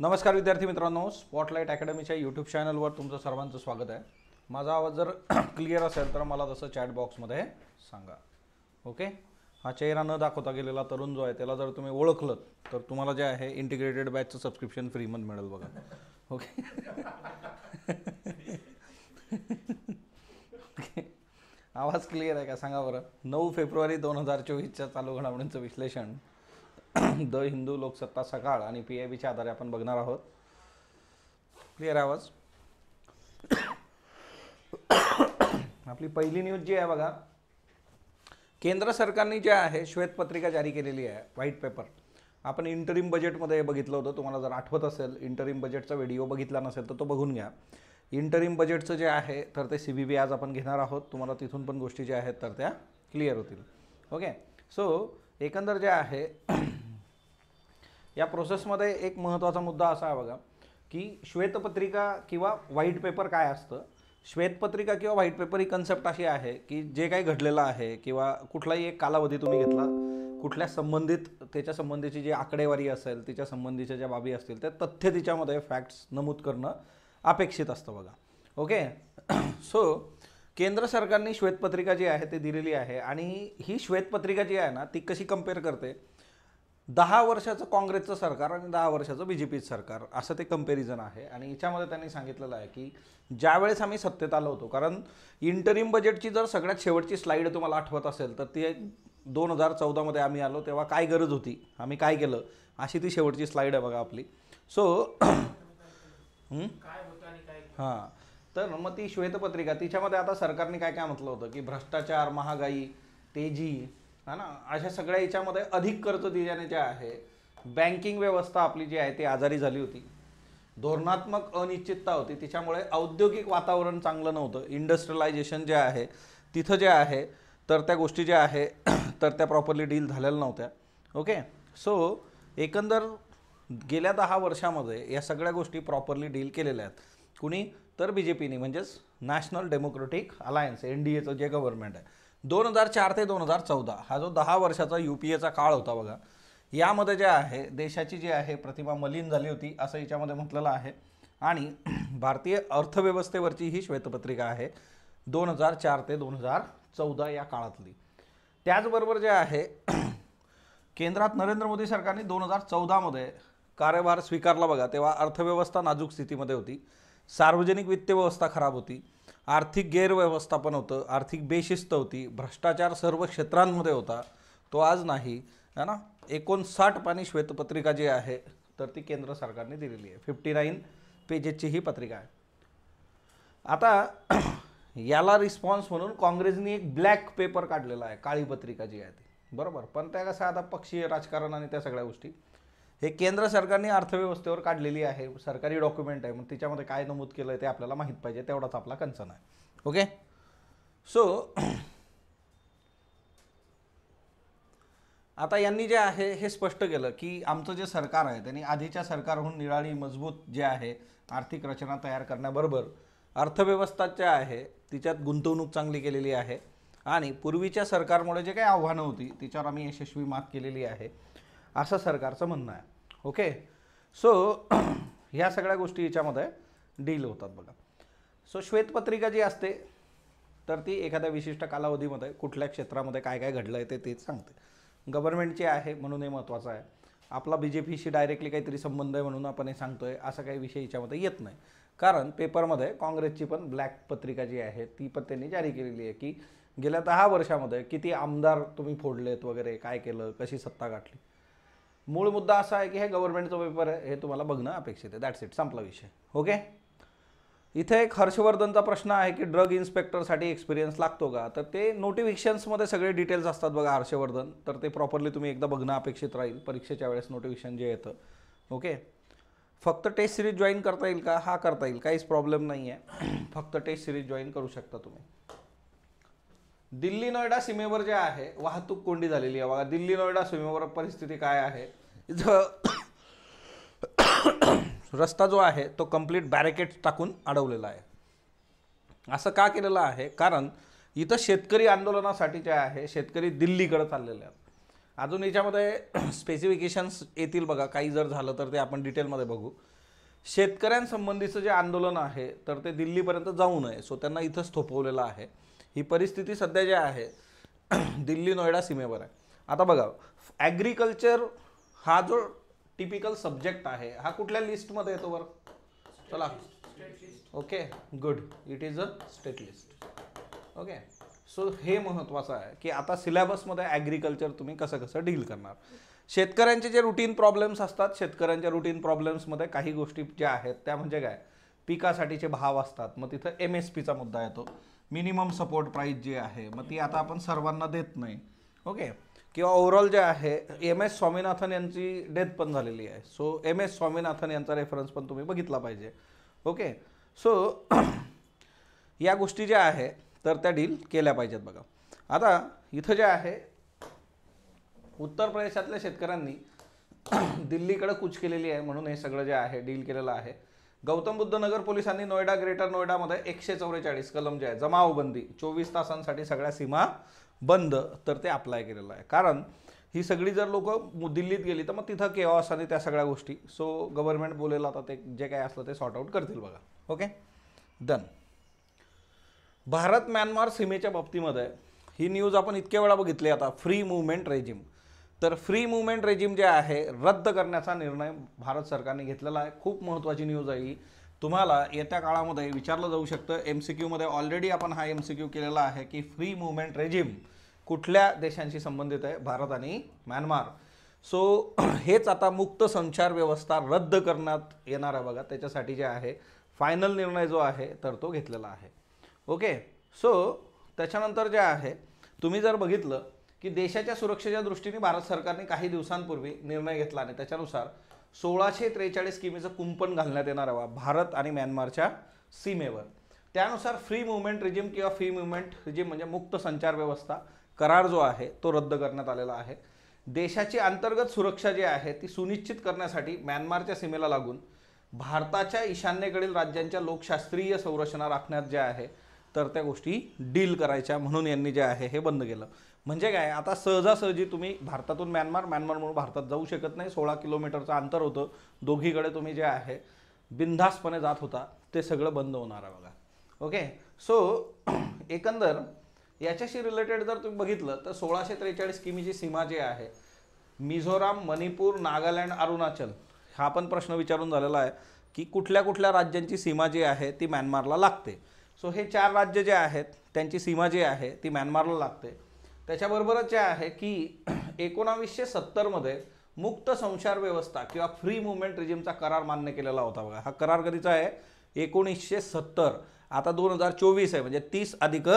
नमस्कार विद्यार्थी मित्रांनो स्पॉटलाईट अकॅडमीच्या यूट्यूब चॅनलवर तुमचं सर्वांचं स्वागत आहे माझा आवाज जर क्लिअर असेल तर मला तसं चॅट बॉक्समध्ये सांगा ओके हा चेहरा न दाखवता गेलेला तरुण जो आहे त्याला जर तुम्ही ओळखलं तर तुम्हाला जे आहे इंटिग्रेटेड बॅचचं सबस्क्रिप्शन फ्रीमध्ये मिळेल बघा ओके आवाज क्लिअर आहे का सांगा बरं नऊ फेब्रुवारी दोन हजार चोवीसच्या चालू घडामोडींचं विश्लेषण द हिंदू लोकसत्ता सकाळ आणि पी आय बीच्या आधारे आपण बघणार आहोत क्लिअर आवाज आपली पहिली न्यूज जी आहे बघा केंद्र सरकारने जे आहे श्वेतपत्रिका जारी केलेली आहे व्हाईट पेपर आपण इंटरिम बजेटमध्ये बघितलं होतं तुम्हाला जर आठवत असेल इंटरिम बजेटचा व्हिडिओ बघितला नसेल तर तो बघून घ्या इंटरिम बजेटचं जे आहे तर ते सी बी बी आज आपण घेणार आहोत तुम्हाला तिथून पण गोष्टी ज्या आहेत तर त्या क्लिअर होतील ओके सो एकंदर जे आहे या प्रोसेसमध्ये एक महत्त्वाचा मुद्दा असा आहे बघा की श्वेतपत्रिका किंवा व्हाईट पेपर काय असतं श्वेतपत्रिका किंवा व्हाईट पेपर ही कन्सेप्ट अशी आहे की जे काही घडलेलं आहे किंवा कुठलाही एक कालावधी तुम्ही घेतला कुठल्या संबंधित त्याच्या संबंधीची जी आकडेवारी असेल तिच्या संबंधीच्या ज्या बाबी असतील त्या तथ्य तिच्यामध्ये फॅक्ट्स नमूद करणं अपेक्षित असतं बघा ओके सो केंद्र सरकारने श्वेतपत्रिका जी आहे ती दिलेली आहे आणि ही श्वेतपत्रिका जी आहे ना ती कशी कम्पेअर करते दहा वर्षाचं काँग्रेसचं सरकार आणि दहा वर्षाचं बी जे पीचं सरकार असं ते कंपेरिजन आहे आणि याच्यामध्ये त्यांनी सांगितलेलं आहे की ज्यावेळेस आम्ही सत्तेत आलो होतो कारण इंटरिम बजेटची जर सगळ्यात शेवटची स्लाईड तुम्हाला आठवत असेल तर ती दोन हजार चौदामध्ये आम्ही आलो तेव्हा काय गरज होती आम्ही काय केलं अशी ती शेवटची स्लाईड आहे बघा आपली सो हां तर मग ती श्वेतपत्रिका तिच्यामध्ये आता सरकारने काय काय म्हटलं होतं की भ्रष्टाचार महागाई तेजी हा ना अशा सगळ्या याच्यामध्ये अधिक कर्ज दिल्याने जे आहे बँकिंग व्यवस्था आपली जी आहे ती आजारी झाली होती धोरणात्मक अनिश्चितता होती तिच्यामुळे औद्योगिक वातावरण चांगलं नव्हतं इंडस्ट्रियलायझेशन जे आहे तिथं जे आहे तर त्या गोष्टी ज्या आहे तर त्या प्रॉपरली डील झालेल्या नव्हत्या ओके सो एकंदर गेल्या दहा वर्षामध्ये या सगळ्या गोष्टी प्रॉपरली डील केलेल्या आहेत कुणी तर बी जे पीने म्हणजेच national democratic alliance N D एचं जे गव्हर्नमेंट आहे दोन हजार चार ते दोन हजार चौदा हा जो दहा वर्षाचा यू पी एचा काळ होता बघा यामध्ये जे आहे देशाची जी आहे प्रतिमा मलिन झाली होती असं याच्यामध्ये म्हटलेलं आहे आणि भारतीय अर्थव्यवस्थेवरची ही श्वेतपत्रिका आहे दोन हजार चार ते दोन हजार चौदा या काळातली त्याचबरोबर जे आहे केंद्रात नरेंद्र मोदी सरकारने दोन हजार चौदामध्ये कार्यभार स्वीकारला बघा तेव्हा अर्थव्यवस्था नाजूक स्थितीमध्ये होती सार्वजनिक वित्त व्यवस्था खराब होती आर्थिक गैरव्यवस्थापन होतं आर्थिक बेशिस्त होती भ्रष्टाचार सर्व क्षेत्रांमध्ये होता तो आज नाही है ना एकोणसाठ पाणी श्वेतपत्रिका जी आहे तर ती केंद्र सरकारने दिलेली आहे फिफ्टी नाईन पेजेसची ही पत्रिका आहे आता याला रिस्पॉन्स म्हणून काँग्रेसने एक ब्लॅक पेपर काढलेला आहे काळी पत्रिका जी आहे ती बरोबर पण त्या कसं आता पक्षीय राजकारण आणि त्या सगळ्या गोष्टी हे केंद्र सरकारने अर्थव्यवस्थेवर काढलेली आहे सरकारी डॉक्युमेंट आहे मग तिच्यामध्ये काय नमूद केलं आहे ते आपल्याला माहीत पाहिजे तेवढाच आपला कन्सर्न आहे ओके सो आता यांनी जे आहे हे स्पष्ट केलं की आमचं जे सरकार आहे त्यांनी आधीच्या सरकारहून निराळी मजबूत जे आहे आर्थिक रचना तयार करण्याबरोबर अर्थव्यवस्था ज्या आहे तिच्यात गुंतवणूक चांगली केलेली आहे आणि पूर्वीच्या सरकारमुळे जे काही आव्हानं होती तिच्यावर आम्ही यशस्वी मात केलेली आहे असं सरकारचं म्हणणं आहे ओके सो ह्या सगळ्या गोष्टी याच्यामध्ये डील होतात बघा सो श्वेतपत्रिका जी असते तर ती एखाद्या विशिष्ट कालावधीमध्ये कुठल्या क्षेत्रामध्ये काय काय घडलं आहे ते तेच सांगते गव्हर्नमेंटची आहे म्हणून हे महत्त्वाचं आहे आपला बी जे पीशी डायरेक्टली काहीतरी संबंध आहे म्हणून आपण हे सांगतो आहे असा काही विषय याच्यामध्ये येत नाही कारण पेपरमध्ये काँग्रेसची पण ब्लॅक पत्रिका जी आहे ती पण त्यांनी जारी केलेली आहे की गेल्या दहा वर्षामध्ये किती आमदार तुम्ही फोडलेत वगैरे काय केलं कशी सत्ता गाठली मूळ मुद्दा असा आहे की हे गव्हर्नमेंटचं पेपर आहे हे तुम्हाला बघणं अपेक्षित आहे दॅट्स इट संपला विषय ओके इथे एक हर्षवर्धनचा प्रश्न आहे की ड्रग इन्स्पेक्टरसाठी एक्सपिरियन्स लागतो का तर ते नोटिफिकेशन्समध्ये सगळे डिटेल्स असतात बघा हर्षवर्धन तर ते प्रॉपरली तुम्ही एकदा बघणं अपेक्षित राहील परीक्षेच्या वेळेस नोटिफिकेशन जे येतं ओके फक्त टेस्ट सिरीज जॉईन करता येईल का हा करता येईल काहीच प्रॉब्लेम नाही आहे फक्त टेस्ट सिरीज जॉईन करू शकता तुम्ही दिल्ली नोएडा सीमेवर जे आहे वाहतूक कोंडी झालेली आहे बघा दिल्ली नोएडा सीमेवर परिस्थिती काय आहे इथं रस्ता जो आहे तो कम्प्लीट बॅरिकेड टाकून अडवलेला आहे असं का केलेलं आहे कारण इथं शेतकरी आंदोलनासाठी जे आहे शेतकरी दिल्लीकडे चाललेले आहेत अजून याच्यामध्ये स्पेसिफिकेशन्स येतील बघा काही जर झालं तर ते आपण डिटेलमध्ये बघू शेतकऱ्यांसंबंधीचं जे आंदोलन आहे तर ते दिल्लीपर्यंत जाऊ नये सो त्यांना इथंच थोपवलेलं आहे ही परिस्थिती सध्या जी आहे दिल्ली नोएडा सीमेवर आहे आता बघा ॲग्रिकल्चर हा जो टिपिकल सब्जेक्ट आहे हा कुठल्या लिस्टमध्ये येतो बरं चला okay good it is a state list okay so हे महत्त्वाचं आहे की आता सिलेबसमध्ये ॲग्रिकल्चर तुम्ही कसं कसं डील करणार शेतकऱ्यांचे जे रुटीन प्रॉब्लेम्स असतात शेतकऱ्यांच्या रुटीन प्रॉब्लेम्समध्ये काही गोष्टी ज्या आहेत त्या म्हणजे काय पिकासाठीचे भाव असतात मग तिथं एम एस पीचा मुद्दा येतो मिनिमम सपोर्ट प्राईस जी आहे मग ती आता आपण सर्वांना देत नाही ओके किंवा ओव्हरऑल जे आहे एम एस स्वामीनाथन यांची डेथ पण झालेली आहे सो एम एस स्वामीनाथन यांचा रेफरन्स पण तुम्ही बघितला पाहिजे ओके सो या गोष्टी ज्या आहे तर त्या डील केल्या पाहिजेत बघा आता इथं जे आहे उत्तर प्रदेशातल्या शेतकऱ्यांनी दिल्लीकडे कूच केलेली आहे म्हणून हे सगळं जे आहे डील केलेलं आहे गौतम बुद्ध नगर पोलिसांनी नोएडा ग्रेटर नोएडामध्ये एकशे चौवेचाळीस कलम जे आहे जमावबंदी चोवीस तासांसाठी सगळ्या सीमा बंद तर ते अप्लाय केलेलं आहे कारण ही सगळी जर लोकं दिल्लीत गेली तर मग तिथं केऑस आणि त्या सगळ्या गोष्टी सो गव्हर्नमेंट बोलेलं आता ते जे काय असलं ते सॉर्ट आऊट करतील बघा ओके डन भारत म्यानमार सीमेच्या बाबतीमध्ये ही न्यूज आपण इतक्या वेळा बघितली आता फ्री मुवमेंट रेजिम तर फ्री मुवमेंट रेजिम जे आहे रद्द करण्याचा निर्णय भारत सरकारने घेतलेला आहे खूप महत्त्वाची न्यूज आहे तुम्हाला येत्या काळामध्ये विचारलं जाऊ शकतं एम सी क्यूमध्ये ऑलरेडी आपण हा एम सी क्यू केलेला आहे की फ्री मुवमेंट रेजिम कुठल्या देशांशी संबंधित आहे भारत आणि म्यानमार सो हेच आता मुक्त संचार व्यवस्था रद्द करण्यात येणार आहे बघा त्याच्यासाठी जे आहे फायनल निर्णय जो आहे तर तो घेतलेला आहे ओके सो त्याच्यानंतर जे आहे तुम्ही जर बघितलं की देशाच्या सुरक्षेच्या दृष्टीने भारत सरकारने काही दिवसांपूर्वी निर्णय घेतला आणि त्याच्यानुसार सोळाशे त्रेचाळीस किमीचं कुंपण घालण्यात येणार आहे भारत आणि म्यानमारच्या सीमेवर त्यानुसार फ्री मुवमेंट रिजिम किंवा फ्री मुवमेंट रिजिम म्हणजे मुक्त संचार व्यवस्था करार जो आहे तो रद्द करण्यात आलेला आहे देशाची अंतर्गत सुरक्षा जी आहे ती सुनिश्चित करण्यासाठी म्यानमारच्या सीमेला लागून भारताच्या ईशान्येकडील राज्यांच्या लोकशास्त्रीय संरचना राखण्यात ज्या आहे तर त्या गोष्टी डील करायच्या म्हणून यांनी जे आहे हे बंद केलं म्हणजे काय आता सहजासहजी तुम्ही भारतातून म्यानमार म्यानमार म्हणून भारतात जाऊ शकत नाही सोळा किलोमीटरचं अंतर होतं दोघीकडे तुम्ही जे आहे बिनधास्तपणे जात होता ते सगळं बंद होणार आहे बघा ओके सो एकंदर याच्याशी रिलेटेड जर तुम्ही बघितलं तर सोळाशे त्रेचाळीस किमीची सीमा जी आहे मिझोराम मणिपूर नागालँड अरुणाचल हा पण प्रश्न विचारून झालेला आहे की कुठल्या कुठल्या राज्यांची सीमा जी आहे ती म्यानमारला लागते सो हे चार राज्य जे आहेत त्यांची सीमा जी आहे ती म्यानमारला लागते त्याच्याबरोबरच जे आहे की एकोणावीसशे सत्तरमध्ये मुक्त संचार व्यवस्था किंवा फ्री मुवमेंट रिजिमचा करार मान्य केलेला होता बघा हा करार कधीचा आहे एकोणीसशे सत्तर आता दोन हजार चोवीस आहे म्हणजे तीस अधिक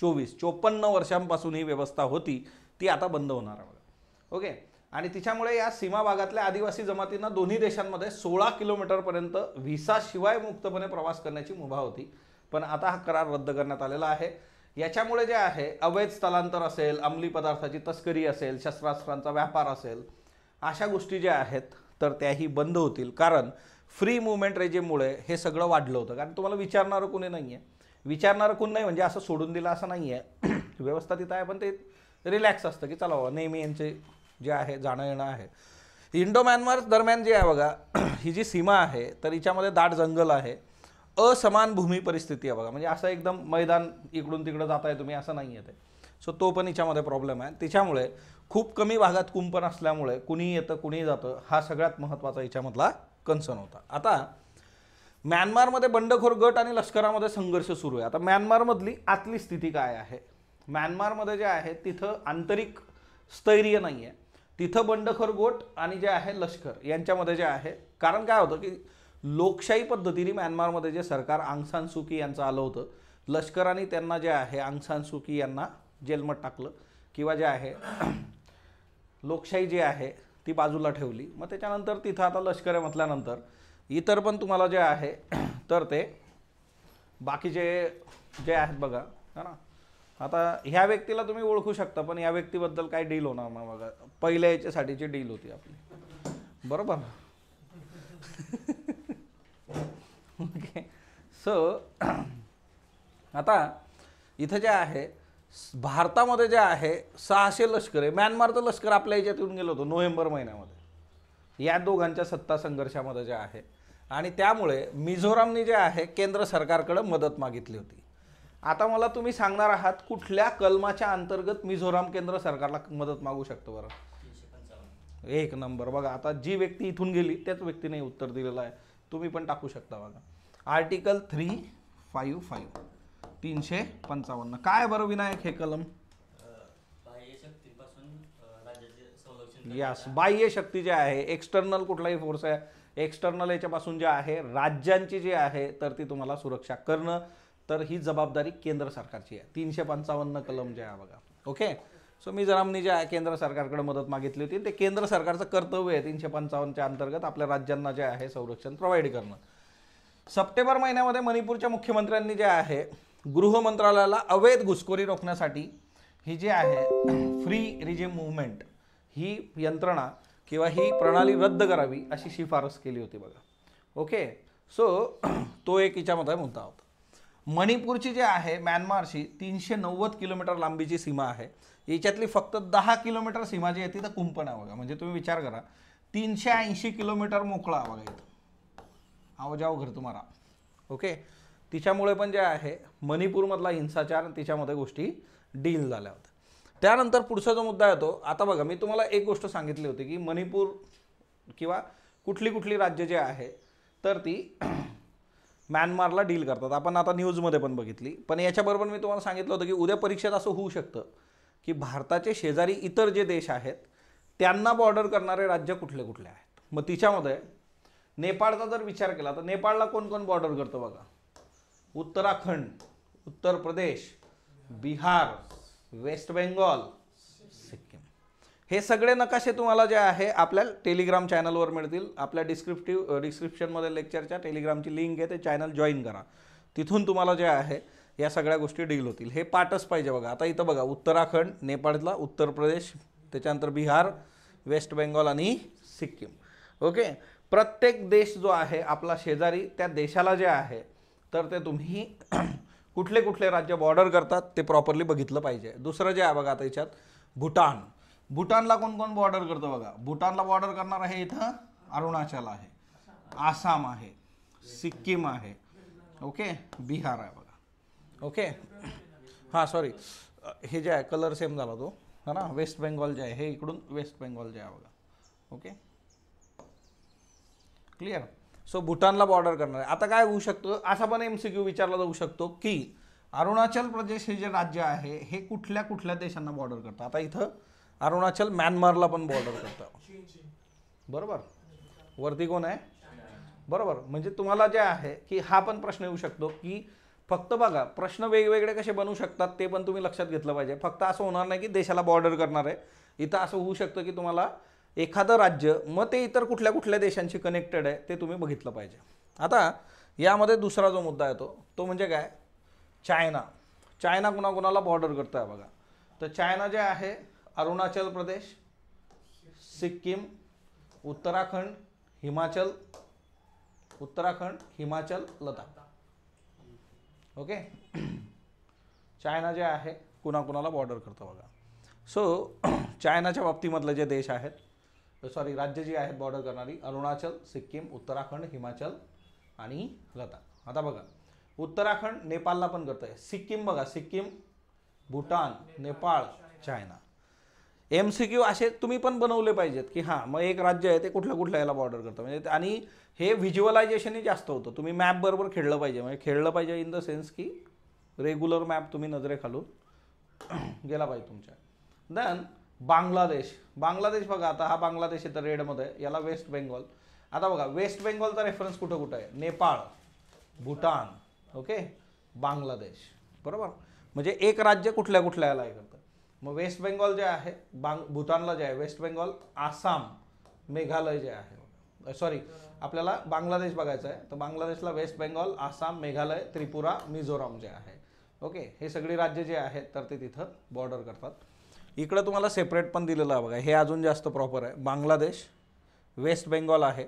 चोवीस चोपन्न वर्षांपासून ही व्यवस्था होती ती आता बंद होणार आहे बघा ओके आणि तिच्यामुळे या सीमा भागातल्या आदिवासी जमातींना दोन्ही देशांमध्ये सोळा किलोमीटरपर्यंत व्हिसाशिवाय मुक्तपणे प्रवास करण्याची मुभा होती पण आता हा करार रद्द करण्यात आलेला आहे याच्यामुळे जे आहे अवैध स्थलांतर असेल अंमली पदार्थाची तस्करी असेल शस्त्रास्त्रांचा व्यापार असेल अशा गोष्टी ज्या आहेत तर त्याही बंद होतील कारण फ्री मुवमेंट रेजिममुळे हे सगळं वाढलं होतं कारण तुम्हाला विचारणारं कोणी नाही आहे विचारणारं कोण नाही म्हणजे असं सोडून दिलं असं नाही आहे व्यवस्था तिथं आहे पण ते रिलॅक्स असतं की चला बाबा नेहमी यांचे जे आहे जाणं येणं आहे इंडो म्यानमार दरम्यान जे आहे बघा ही जी सीमा आहे तर हिच्यामध्ये दाट जंगल आहे असमान भूमी परिस्थिती आहे बघा म्हणजे असं एकदम मैदान इकडून तिकडं जात आहे तुम्ही असं नाही येते सो तो पण याच्यामध्ये प्रॉब्लेम आहे त्याच्यामुळे खूप कमी भागात कुंपण असल्यामुळे कुणीही येतं कुणीही जातं हा सगळ्यात महत्त्वाचा याच्यामधला कन्सर्न होता आता म्यानमारमध्ये बंडखोर गट आणि लष्करामध्ये संघर्ष सुरू आहे आता म्यानमारमधली आतली स्थिती काय आहे म्यानमारमध्ये जे आहे तिथं आंतरिक स्थैर्य नाही आहे तिथं बंडखोर गोट आणि जे आहे लष्कर यांच्यामध्ये जे आहे कारण काय होतं की लोकशाही पद्धतीने म्यानमारमध्ये जे सरकार आंगसान सुकी यांचं आलं होतं लष्कराने त्यांना जे आहे आंगसान सुकी यांना जेलमत टाकलं किंवा जे आहे लोकशाही जी आहे ती बाजूला ठेवली मग त्याच्यानंतर तिथं आता लष्कर म्हटल्यानंतर इतर पण तुम्हाला जे आहे तर ते बाकीचे जे आहेत बघा है ना आता ह्या व्यक्तीला तुम्ही ओळखू शकता पण या व्यक्तीबद्दल काय डील होणार ना बघा पहिल्या याच्यासाठीची डील होती आपली बरोबर ओके सो आता इथं जे आहे भारतामध्ये जे आहे सहाशे लष्कर आहे म्यानमारचं लष्कर आपल्या याच्यात येऊन गेलं होतं नोव्हेंबर महिन्यामध्ये या दोघांच्या सत्ता संघर्षामध्ये जे आहे आणि त्यामुळे मिझोरामने जे आहे केंद्र सरकारकडं मदत मागितली होती आता मला तुम्ही सांगणार आहात कुठल्या कलमाच्या अंतर्गत मिझोराम केंद्र सरकारला मदत मागू शकतो बरं एक नंबर बघा आता जी व्यक्ती इथून गेली त्याच व्यक्तीने उत्तर दिलेलं आहे तुम्ही पण टाकू शकता बघा आर्टिकल थ्री फाईव्ह फाईव्ह तीनशे पंचावन्न काय बरं विनायक हे कलम यास बाह्य शक्ती जे आहे एक्सटर्नल कुठलाही फोर्स आहे एक्सटर्नल याच्यापासून जे आहे राज्यांची जी आहे तर ती तुम्हाला सुरक्षा करणं तर ही जबाबदारी केंद्र सरकारची आहे तीनशे पंचावन्न कलम जे आहे बघा ओके सो आहे केंद्र सरकारकडे मदत मागितली होती ते केंद्र सरकारचं कर्तव्य आहे तीनशे पंचावन्नच्या अंतर्गत आपल्या राज्यांना जे आहे संरक्षण प्रोव्हाइड करणं सप्टेंबर महिन्यामध्ये मणिपूरच्या मुख्यमंत्र्यांनी जे आहे गृह मंत्रालयाला अवैध घुसखोरी रोखण्यासाठी ही जी आहे फ्री रिजिम मुवमेंट ही यंत्रणा किंवा ही प्रणाली रद्द करावी अशी शिफारस केली होती बघा ओके सो तो एक हिच्यामध्ये मुद्दा होता मणिपूरची जी आहे म्यानमारशी तीनशे नव्वद किलोमीटर लांबीची सीमा आहे याच्यातली फक्त दहा किलोमीटर सीमा जी आहे ती तर कुंपणा बघा म्हणजे तुम्ही विचार करा तीनशे ऐंशी किलोमीटर मोकळा बघा इथं आव जाओ घर तुम्हाला ओके तिच्यामुळे पण जे आहे मणिपूरमधला हिंसाचार तिच्यामध्ये गोष्टी डील झाल्या होत्या त्यानंतर पुढचा जो मुद्दा येतो आता बघा मी तुम्हाला एक गोष्ट सांगितली होती की मणिपूर किंवा कुठली कुठली राज्य जे आहे तर ती म्यानमारला डील करतात आपण आता न्यूजमध्ये पण बघितली पण याच्याबरोबर मी तुम्हाला सांगितलं होतं की उद्या परीक्षेत असं होऊ शकतं की भारताचे शेजारी इतर जे देश आहेत त्यांना बॉर्डर करणारे राज्य कुठले कुठले आहेत मग तिच्यामध्ये नेपाळचा जर विचार केला तर नेपाळला कोण कोण बॉर्डर करतं बघा उत्तराखंड उत्तर प्रदेश बिहार वेस्ट बेंगॉल हे सगळे नकाशे तुम्हाला जे आहे आपल्या टेलिग्राम चॅनलवर मिळतील आपल्या डिस्क्रिप्टिव्ह डिस्क्रिप्शनमध्ये लेक्चरच्या टेलिग्रामची लिंक आहे ते चॅनल जॉईन करा तिथून तुम्हाला जे आहे या सगळ्या गोष्टी डील होतील हे पाठच पाहिजे बघा आता इथं बघा उत्तराखंड नेपाळला उत्तर प्रदेश त्याच्यानंतर बिहार वेस्ट बेंगॉल आणि सिक्कीम ओके प्रत्येक देश जो आहे आपला शेजारी त्या देशाला जे आहे तर ते तुम्ही कुठले कुठले राज्य बॉर्डर करतात ते प्रॉपरली बघितलं पाहिजे दुसरं जे आहे बघा आता याच्यात भूटान भूटानला कोण कोण बॉर्डर करतं बघा भूटानला बॉर्डर करणार आहे इथं अरुणाचल आहे आसाम आहे सिक्कीम आहे ओके बिहार आहे बघा ओके हां सॉरी हे जे आहे कलर सेम झाला तो हा ना वेस्ट बेंगॉल जे आहे हे इकडून वेस्ट बेंगॉल जे आहे बघा ओके क्लिअर सो भूटानला बॉर्डर करणार आहे आता काय होऊ शकतो असा पण एम सी क्यू विचारला जाऊ शकतो की अरुणाचल प्रदेश हे जे राज्य आहे हे कुठल्या कुठल्या देशांना बॉर्डर करतं आता इथं अरुणाचल म्यानमारला पण बॉर्डर करतं बरोबर वरती कोण आहे बरोबर म्हणजे तुम्हाला जे आहे की हा पण प्रश्न येऊ शकतो की फक्त बघा प्रश्न वेगवेगळे कसे बनवू शकतात ते पण तुम्ही लक्षात घेतलं पाहिजे फक्त असं होणार नाही की देशाला बॉर्डर करणार आहे इथं असं होऊ शकतं की तुम्हाला एखादं राज्य मग ते इतर कुठल्या कुठल्या देशांशी कनेक्टेड आहे ते तुम्ही बघितलं पाहिजे आता यामध्ये दुसरा जो मुद्दा येतो तो म्हणजे काय चायना चायना कुणाकुणाला बॉर्डर करतं आहे बघा तर चायना जे आहे अरुणाचल प्रदेश सिक्कीम उत्तराखंड हिमाचल उत्तराखंड हिमाचल लडाख ओके चायना जे आहे कुणाकुणाला बॉर्डर करतं बघा सो चायनाच्या बाबतीमधले जे देश आहेत सॉरी राज्य जी आहेत बॉर्डर करणारी अरुणाचल सिक्कीम उत्तराखंड हिमाचल आणि लडाख आता बघा उत्तराखंड नेपाळला पण करतं आहे सिक्कीम बघा Sikkim Bhutan Nepal China M C Q असे तुम्ही पण बनवले पाहिजेत की हां मग एक राज्य आहे ते कुठल्या कुठल्या याला बॉर्डर करतं म्हणजे आणि हे व्हिज्युअलायझेशनही जास्त होतं तुम्ही मॅप बरोबर खेळलं पाहिजे म्हणजे खेळलं पाहिजे इन द सेन्स की रेग्युलर मॅप तुम्ही नजरेखालून गेला पाहिजे तुमच्या देन बांगलादेश बांगलादेश बघा आता हा बांगलादेश इथं रेडमध्ये याला वेस्ट बेंगॉल आता बघा वेस्ट बेंगॉलचा रेफरन्स कुठं कुठं आहे नेपाळ भूटान ओके बांगलादेश बरोबर म्हणजे एक राज्य कुठल्या कुठल्या याला हे करतं मग वेस्ट बेंगॉल जे आहे बांग भूतानला जे आहे वेस्ट बेंगॉल आसाम मेघालय जे आहे सॉरी आपल्याला बांगलादेश बघायचं आहे तर बांगलादेशला वेस्ट बेंगॉल आसाम मेघालय त्रिपुरा मिझोराम जे आहे ओके हे सगळी राज्य जे आहेत तर ते तिथं बॉर्डर करतात इकडं तुम्हाला सेपरेट पण दिलेलं आहे बघा हे अजून जास्त प्रॉपर आहे बांगलादेश वेस्ट बेंगॉल आहे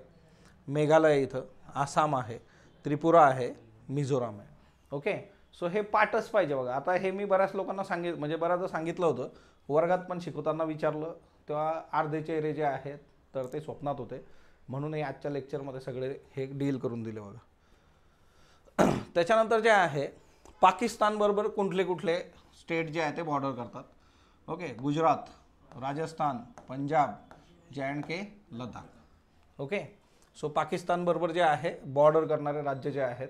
मेघालय इथं आसाम आहे त्रिपुरा आहे मिझोराम आहे ओके सो हे पाठच पाहिजे बघा आता हे मी बऱ्याच लोकांना सांगित म्हणजे बऱ्याचदा सांगितलं होतं वर्गात पण शिकवताना विचारलं तेव्हा अर्धे चेहरे जे आहेत तर ते स्वप्नात होते म्हणूनही आजच्या लेक्चरमध्ये सगळे हे डील करून दिले बघा त्याच्यानंतर जे आहे पाकिस्तानबरोबर कुठले कुठले स्टेट जे आहे ते बॉर्डर करतात okay Gujarat Rajasthan Punjab J and K Ladakh okay so पाकिस्तानबरोबर जे आहे बॉर्डर करणारे राज्य जे आहेत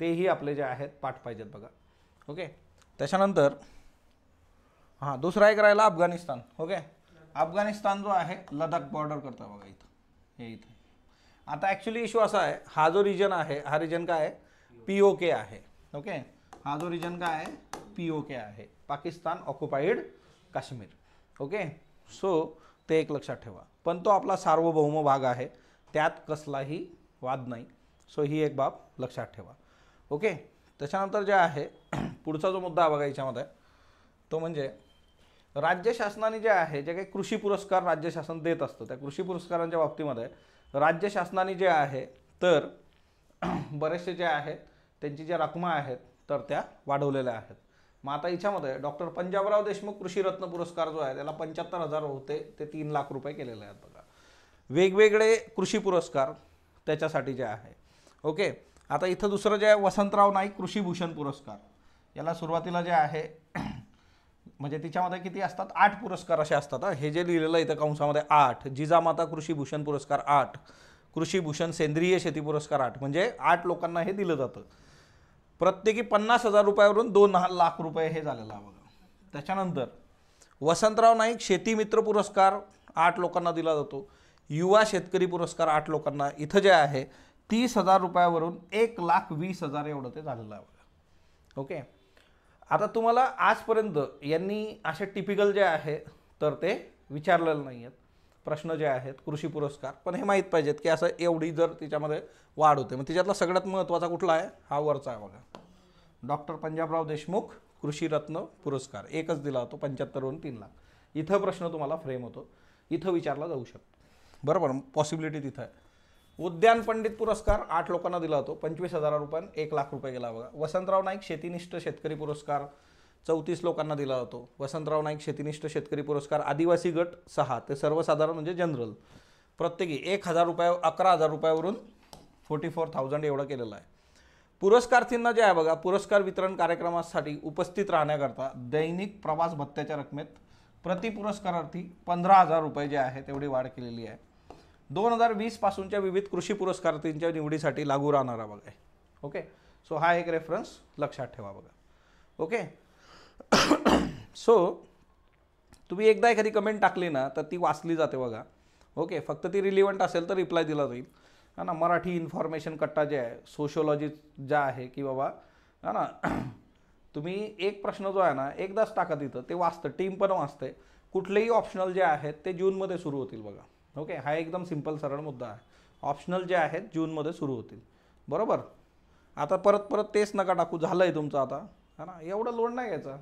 तेही आपले जे आहेत पाठ पाहिजेत बघा ओके त्याच्यानंतर हां दुसरा एक राहिला अफगाणिस्तान ओके अफगाणिस्तान जो आहे लडाख बॉर्डर करता बघा इथं हे इथं आता ॲक्च्युली इश्यू असा आहे हा जो रिजन आहे हा रिजन काय आहे पी ओ के आहे ओके हा जो रिजन काय आहे पी ओ के आहे Pakistan occupied Kashmir okay so ते एक लक्षात ठेवा पण तो आपला सार्वभौम भाग आहे त्यात कसलाही वाद नाही सो ही एक बाब लक्षात ठेवा ओके त्याच्यानंतर जे आहे पुढचा जो मुद्दा बघा याच्यामध्ये तो म्हणजे राज्य शासनाने जे आहे जे काही कृषी पुरस्कार राज्य शासन देत असतं त्या कृषी पुरस्कारांच्या बाबतीमध्ये राज्य शासनाने जे आहे तर बरेचसे जे आहेत त्यांची ज्या रकमा आहेत तर त्या वाढवलेल्या आहेत मग आता याच्यामध्ये डॉक्टर पंजाबराव देशमुख कृषीरत्न पुरस्कार जो आहे त्याला पंच्याहत्तर हजार होते ते तीन लाख रुपये केलेले आहेत बघा वेगवेगळे कृषी पुरस्कार त्याच्यासाठी जे आहे ओके आता इथं दुसरं जे आहे वसंतराव नाईक कृषीभूषण पुरस्कार याला सुरुवातीला जे आहे म्हणजे तिच्यामध्ये किती असतात आठ पुरस्कार असे असतात हे जे लिहिलेलं इथं कंसामध्ये आठ जिजामाता कृषीभूषण पुरस्कार आठ कृषीभूषण सेंद्रिय शेती पुरस्कार आठ म्हणजे आठ लोकांना हे दिलं जातं प्रत्येकी पन्नास हजार रुपयावरून दोन लाख रुपये हे झालेलं आहे बघा त्याच्यानंतर वसंतराव नाईक शेतीमित्र पुरस्कार आठ लोकांना दिला जातो युवा शेतकरी पुरस्कार आठ लोकांना इथं जे आहे तीस हजार रुपयावरून एक लाख वीस हजार एवढं ते झालेलं आहे ओके आता तुम्हाला आजपर्यंत यांनी असे टिपिकल जे आहे तर ते विचारलेलं नाही आहेत प्रश्न जे आहेत कृषी पुरस्कार पण हे माहीत पाहिजेत की असं एवढी जर तिच्यामध्ये वाढ होते मग तिच्यातला सगळ्यात महत्त्वाचा कुठला आहे हा वरचा आहे बघा डॉक्टर पंजाबराव देशमुख कृषीरत्न पुरस्कार एकच दिला होतो पंच्याहत्तरवरून तीन लाख इथं प्रश्न तुम्हाला फ्रेम होतो इथं विचारला जाऊ शकतो बरोबर पॉसिबिलिटी तिथं आहे उद्यान पंडित पुरस्कार आठ लोकांना दिला होतो पंचवीस हजार रुपयांना एक लाख रुपये गेला बघा वसंतराव नाईक शेतीनिष्ठ शेतकरी पुरस्कार चौतीस लोकांना दिला जातो वसंतराव नाईक शेतीनिष्ठ शेतकरी पुरस्कार आदिवासी गट सहा ते सर्वसाधारण म्हणजे जनरल प्रत्येकी एक हजार रुपये अकरा हजार रुपयावरून फोर्टी फोर थाउजंड एवढं केलेलं आहे पुरस्कार्थींना जे आहे बघा पुरस्कार वितरण कार्यक्रमासाठी उपस्थित राहण्याकरता दैनिक प्रवास भत्त्याच्या रकमेत प्रति पुरस्कारार्थी पंधरा हजार रुपये जे आहे तेवढी वाढ केलेली आहे दोन हजार वीस पासूनच्या विविध कृषी पुरस्कारांच्या निवडीसाठी लागू राहणारा बघा आहे ओके सो हा एक रेफरन्स लक्षात ठेवा बघा ओके सो तुम्ही एकदा एखादी कमेंट टाकली ना तर ती वाचली जाते बघा ओके फक्त ती रिलिव्हंट असेल तर रिप्लाय दिला जाईल हा ना मराठी इन्फॉर्मेशन कट्टा जे आहे सोशोलॉजी ज्या आहे की बाबा हा ना तुम्ही एक प्रश्न जो आहे ना एकदाच टाका तिथं ते वाचतं टीम पण वाचते कुठलेही ऑप्शनल जे आहेत ते जूनमध्ये सुरू होतील बघा ओके हा एकदम सिंपल सरळ मुद्दा आहे ऑप्शनल जे आहेत जूनमध्ये सुरू होतील बरोबर आता परत परत तेच नका टाकू झालं आहे तुमचं आता हा ना एवढं लोड नाही घ्यायचा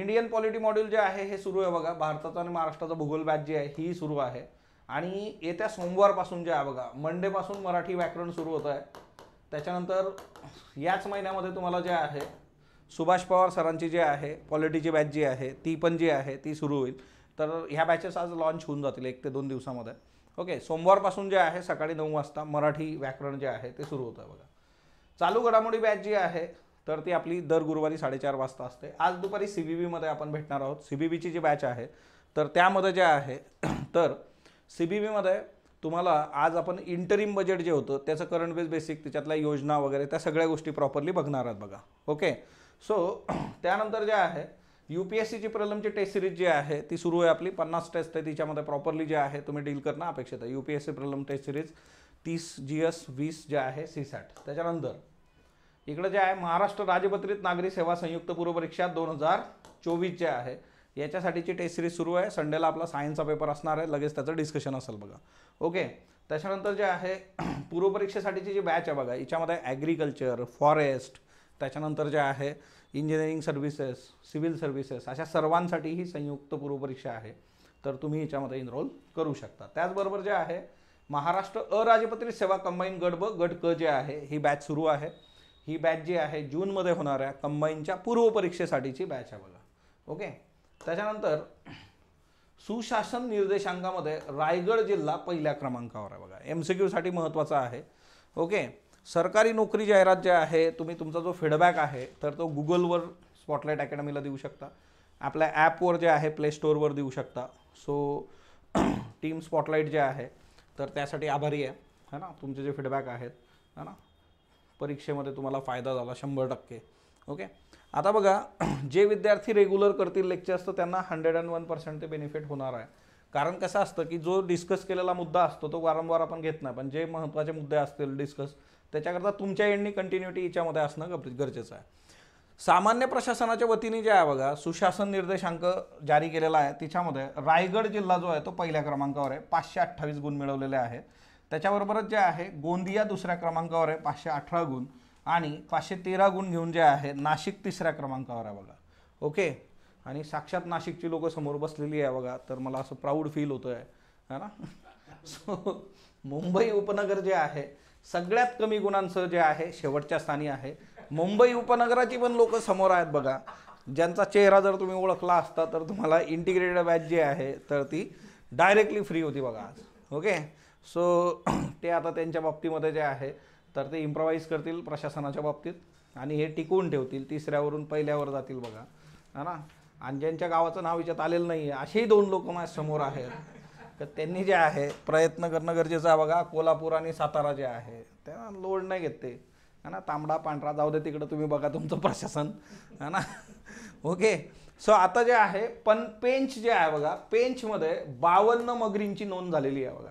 इंडियन पॉलिटी मॉड्यूल जे आहे हे सुरू आहे बघा भारताचा आणि महाराष्ट्राचा भूगोल बॅच जी आहे ही सुरू आहे आणि येत्या सोमवारपासून जे आहे बघा मंडेपासून मराठी व्याकरण सुरू होत आहे त्याच्यानंतर याच महिन्यामध्ये तुम्हाला जे आहे सुभाष पवार सरांची जी आहे पॉलिटीची बॅच जी आहे ती पण जी आहे ती सुरू होईल तर ह्या बॅचेस आज लॉन्च होऊन जातील एक ते दोन दिवसामध्ये ओके सोमवारपासून जे आहे सकाळी नऊ वाजता मराठी व्याकरण जे आहे ते सुरू होतं बघा चालू घडामोडी बॅच जी आहे तर ती आपली दर गुरुवारी साडेचार वाजता असते आज दुपारी सी बी बीमध्ये आपण भेटणार आहोत सी बी बीची जी बॅच आहे तर त्यामध्ये जे आहे तर सी बी बीमध्ये तुम्हाला आज आपण इंटरिम बजेट जे होतं त्याचं करंट बेस बेसिक त्याच्यातल्या योजना वगैरे त्या सगळ्या गोष्टी प्रॉपरली बघणार आहात बघा ओके सो त्यानंतर जे आहे यू पी एस सीची टेस्ट सिरीज जी आहे ती सुरू आहे आपली पन्नास टेस्ट आहे तिच्यामध्ये प्रॉपरली जे आहे तुम्ही डील करणं अपेक्षित आहे U P S C prelim test series तीस जी एस वीस जे आहे सी सॅट त्याच्यानंतर इकडे जे आहे महाराष्ट्र राजपत्रित नागरी सेवा संयुक्त पूर्वपरीक्षा दोन हजार चोवीस जे आहे याच्यासाठीची टेस्ट सिरीज सुरू आहे संडेला आपला सायन्सचा पेपर असणार आहे लगेच त्याचं डिस्कशन असेल बघा ओके त्याच्यानंतर जे आहे पूर्वपरीक्षेसाठीची जी बॅच आहे बघा याच्यामध्ये ॲग्रिकल्चर फॉरेस्ट त्याच्यानंतर जे आहे इंजिनिअरिंग सर्व्हिसेस सिव्हिल सर्व्हिसेस अशा सर्वांसाठी ही संयुक्त पूर्वपरीक्षा आहे तर तुम्ही याच्यामध्ये इनरोल करू शकता त्याचबरोबर जे आहे महाराष्ट्र अराजपत्रित सेवा कंबाईन गट ब गट क जे आहे ही बॅच सुरू आहे ही बॅच जी आहे जूनमध्ये होणाऱ्या कंबाईनच्या पूर्वपरीक्षेसाठीची बॅच आहे बघा ओके त्याच्यानंतर सुशासन निर्देशांकामध्ये रायगड जिल्हा पहिल्या क्रमांकावर आहे बघा एम सी क्यूसाठी महत्त्वाचा आहे ओके सरकारी नोकरी जाहिरात जे आहे तुम्ही तुमचा जो फीडबॅक आहे तर तो गुगलवर स्पॉटलाईट अकॅडमीला देऊ शकता आपल्या ॲपवर जे आहे प्ले स्टोअरवर देऊ शकता सो टीम स्पॉटलाईट जे आहे तर त्यासाठी आभारी आहे है ना तुमचे जे फीडबॅक आहेत है ना परीक्षेमध्ये तुम्हाला फायदा झाला शंभर टक्के ओके आता बघा जे विद्यार्थी रेग्युलर करतील लेक्चर्स तर त्यांना हंड्रेड अँड वन पर्सेंट ते बेनिफिट होणार आहे कारण कसं असतं की जो डिस्कस केलेला मुद्दा असतो तो वारंवार आपण घेत नाही पण जे महत्त्वाचे मुद्दे असतील डिस्कस त्याच्याकरता तुमच्या एंडनी कंटिन्युटी याच्यामध्ये असणं गरजेचं आहे सामान्य प्रशासनाच्या वतीने जे आहे बघा सुशासन निर्देशांक जारी केलेला आहे तिच्यामध्ये रायगड जिल्हा जो आहे तो पहिल्या क्रमांकावर आहे पाचशे अठ्ठावीस गुण मिळवलेले आहे त्याच्याबरोबरच जे आहे गोंदिया दुसऱ्या क्रमांकावर आहे पाचशे अठरा गुण आणि पाचशे तेरा गुण घेऊन जे आहे नाशिक तिसऱ्या क्रमांकावर आहे बघा ओके आणि साक्षात नाशिकची लोकं समोर बसलेली आहे बघा तर मला असं प्राऊड फील होतं आहे ना सो मुंबई उपनगर जे आहे सगळ्यात कमी गुणांचं जे आहे शेवटच्या स्थानी आहे मुंबई उपनगराची पण लोक समोर आहेत बघा ज्यांचा चेहरा जर तुम्ही ओळखला असता तर तुम्हाला इंटिग्रेटेड बॅच जी आहे तर ती डायरेक्टली फ्री होती बघा आज ओके सो ते आता त्यांच्या बाबतीमध्ये जे आहे तर ते इम्प्रोवाईज करतील प्रशासनाच्या बाबतीत आणि हे टिकवून ठेवतील तिसऱ्यावरून पहिल्यावर जातील बघा है ना आणि ज्यांच्या गावाचं नाव विचारत आलेलं नाही आहे असेही दोन लोक समोर आहेत तर त्यांनी जे आहे प्रयत्न करणं गरजेचं आहे बघा कोल्हापूर आणि सातारा जे आहे त्यांना लोड नाही घेत ते है ना तांबडा पांढरा जाऊ दे तिकडं तुम्ही बघा तुमचं प्रशासन है ना ओके सो आता जे आहे पण पेंच जे आहे बघा पेंचमध्ये बावन्न मगरींची नोंद झालेली आहे बघा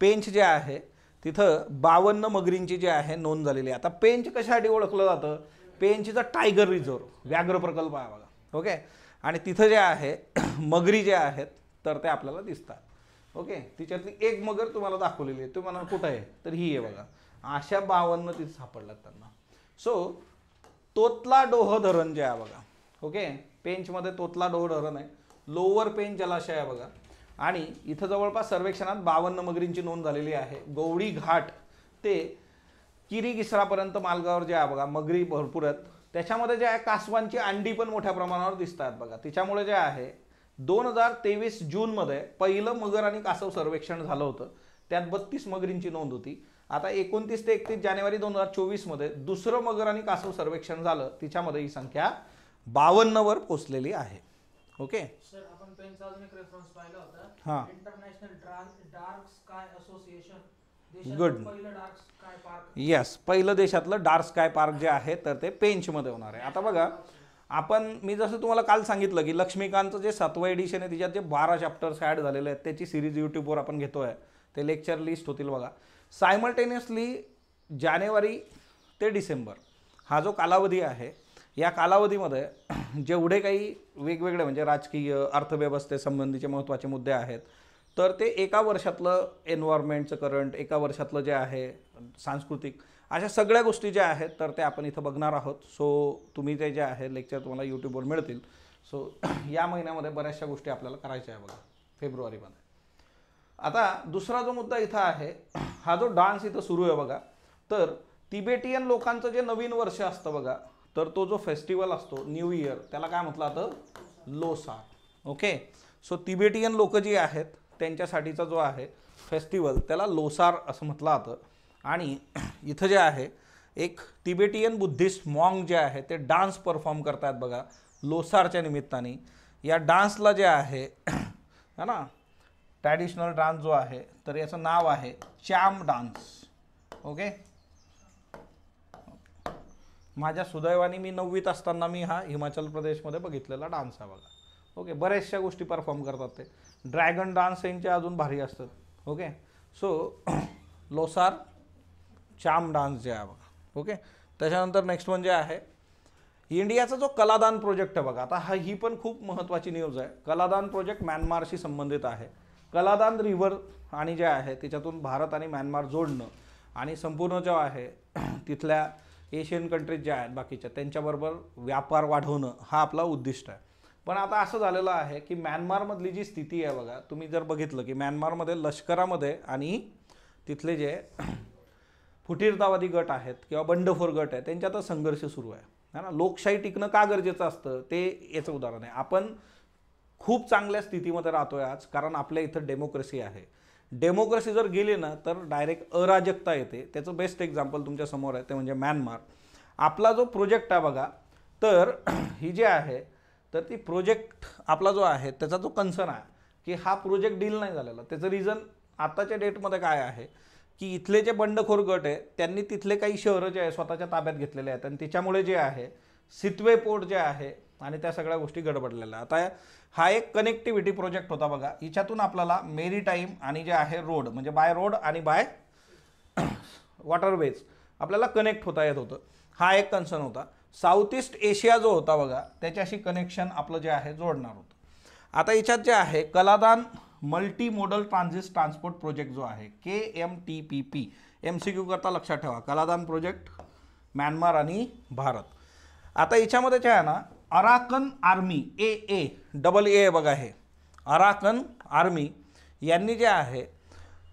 पेंच जे आहे तिथं बावन्न मगरींची जी आहे नोंद झालेली आहे आता पेंच कशासाठी ओळखलं जातं पेंचचा टायगर रिझर्व व्याघ्र प्रकल्प आहे बघा ओके आणि तिथं जे आहे मगरी जे आहेत तर ते आपल्याला दिसतात ओके तिच्यातली एक मगर तुम्हाला दाखवलेली आहे तुम्हाला कुठं आहे तर ही आहे बघा अशा बावन्न तिथे सापडला त्यांना सो तोतला डोह धरण जे आहे बघा ओके पेंचमध्ये तोतला डोह धरण आहे लोअर पेंच जलाशय आहे बघा आणि इथं जवळपास सर्वेक्षणात बावन्न मगरींची नोंद झालेली आहे गौडी घाट ते किरी किसरापर्यंत मालगावर जे आहे बघा मगरी भरपूर आहेत त्याच्यामध्ये जे आहे कासवांची अंडी पण मोठ्या प्रमाणावर दिसतात बघा तिच्यामुळे जे आहे दोन हजार तेवीस जूनमध्ये पहिलं मगर आणि कासव सर्वेक्षण झालं होतं त्यात बत्तीस मगरींची नोंद होती आता एकोणतीस ते एकतीस जानेवारी दोन हजार चोवीसमध्ये दुसरं मगर आणि कासव सर्वेक्षण झालं तिच्यामध्ये ही संख्या बावन्नवर पोचलेली आहे ओके हां गुड येस पहिलं देशातलं डार्क स्काय पार्क जे आहे तर ते पेंचमध्ये होणार आहे आता बघा आपण मी जसं तुम्हाला काल सांगितलं की लक्ष्मीकांतचं जे सातवं एडिशन आहे तिच्यात जे बारा चॅप्टर्स ॲड झालेले आहेत त्याची सिरीज यूट्यूबवर आपण घेतो आहे ते लेक्चर लिस्ट होतील बघा सायमल्टेनियसली जानेवारी ते डिसेंबर हा जो कालावधी आहे या कालावधीमध्ये जेवढे काही वेगवेगळे म्हणजे राजकीय अर्थव्यवस्थेसंबंधीचे महत्त्वाचे मुद्दे आहेत तर ते एका वर्षातलं एन्व्हायरमेंटचं करंट एका वर्षातलं जे आहे सांस्कृतिक अशा सगळ्या गोष्टी ज्या आहेत तर ते आपण इथं बघणार आहोत सो तुम्ही ते जे आहे लेक्चर तुम्हाला यूट्यूबवर मिळतील सो या महिन्यामध्ये बऱ्याचशा गोष्टी आपल्याला करायच्या आहे बघा फेब्रुवारीमध्ये आता दुसरा जो मुद्दा इथं आहे हा जो डान्स इथं सुरू आहे बघा तर तिबेटियन लोकांचं जे नवीन वर्ष असतं बघा तर तो जो फेस्टिवल असतो न्यू इयर त्याला काय म्हटलं जातं लोसार ओके सो तिबेटियन लोक जी आहेत त्यांच्यासाठीचा जो आहे फेस्टिवल त्याला लोसार असं म्हटलं जातं आणि इथं जे आहे एक तिबेटियन बुद्धिस्ट मॉंग जे आहे ते डान्स परफॉर्म करतात बघा लोसारच्या निमित्ताने या डान्सला जे आहे है ना ट्रॅडिशनल डान्स जो आहे तर याचं नाव आहे चॅम डान्स ओके माझ्या सुदैवाने मी नववीत असताना मी हा हिमाचल प्रदेशमध्ये बघितलेला डान्स आहे बघा ओके बऱ्याचशा गोष्टी परफॉर्म करतात ते ड्रॅगन डान्स यांचे अजून भारी असतं ओके सो लोसार चाम डान्स जे आहे बघा ओके त्याच्यानंतर नेक्स्ट म्हणजे आहे इंडियाचा जो कलादान प्रोजेक्ट आहे बघा आता हा ही पण खूप महत्त्वाची न्यूज आहे कलादान प्रोजेक्ट म्यानमारशी संबंधित आहे कलादान रिव्हर आणि जे आहे त्याच्यातून भारत आणि म्यानमार जोडणं आणि संपूर्ण जो आहे तिथल्या एशियन कंट्रीज ज्या आहेत बाकीच्या त्यांच्याबरोबर व्यापार वाढवणं हा आपला उद्दिष्ट आहे पण आता असं झालेलं आहे की म्यानमारमधली जी स्थिती आहे बघा तुम्ही जर बघितलं की म्यानमारमध्ये लष्करामध्ये आणि तिथले जे फुटीरतावादी गट आहेत किंवा बंडफोर गट आहे त्यांच्यात संघर्ष सुरू आहे है ना लोकशाही टिकणं का गरजेचं असतं ते याचं उदाहरण आहे आपण खूप चांगल्या स्थितीमध्ये राहतोय आज कारण आपल्या इथं डेमोक्रेसी आहे डेमोक्रेसी जर गेली ना तर डायरेक्ट अराजकता येते त्याचं बेस्ट एक्झाम्पल तुमच्या समोर आहे ते म्हणजे म्यानमार आपला जो प्रोजेक्ट आहे बघा तर ही जी आहे तर ती प्रोजेक्ट आपला जो आहे त्याचा जो कन्सर्न आहे की हा प्रोजेक्ट डील नाही झालेला त्याचं रिझन आत्ताच्या डेटमध्ये काय आहे की इथले जे बंडखोर गट आहे त्यांनी तिथले काही शहरं जे आहे स्वतःच्या ताब्यात घेतलेले आहेत आणि त्याच्यामुळे जे आहे सितवे पोर्ट जे आहे आणि त्या सगळ्या गोष्टी गडबडलेल्या आता हा एक कनेक्टिव्हिटी प्रोजेक्ट होता बघा याच्यातून आपल्याला मेरी टाईम आणि जे आहे रोड म्हणजे बाय रोड आणि बाय वॉटरवेज आपल्याला कनेक्ट होता येत होतं हा एक कन्सर्न होता साऊथ ईस्ट एशिया जो होता बघा त्याच्याशी कनेक्शन आपलं जे आहे जोडणार होतं आता याच्यात जे आहे Kaladan multi modal transit transport project जो आहे K M T P P M C Q करता लक्षात ठेवा कलादान प्रोजेक्ट म्यानमार आणि भारत आता याच्यामध्ये जे आहे ना Arakan army A A double A बघा हे अराकन आर्मी यांनी जे आहे